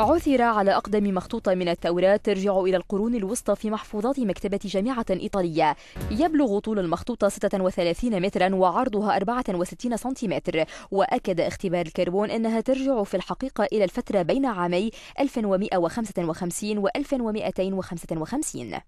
عثر على أقدم مخطوطة من التوراة ترجع إلى القرون الوسطى في محفوظات مكتبة جامعة إيطالية يبلغ طول المخطوطة 36 مترا وعرضها 64 سنتيمتر وأكد اختبار الكربون أنها ترجع في الحقيقة إلى الفترة بين عامي 1155 و 1255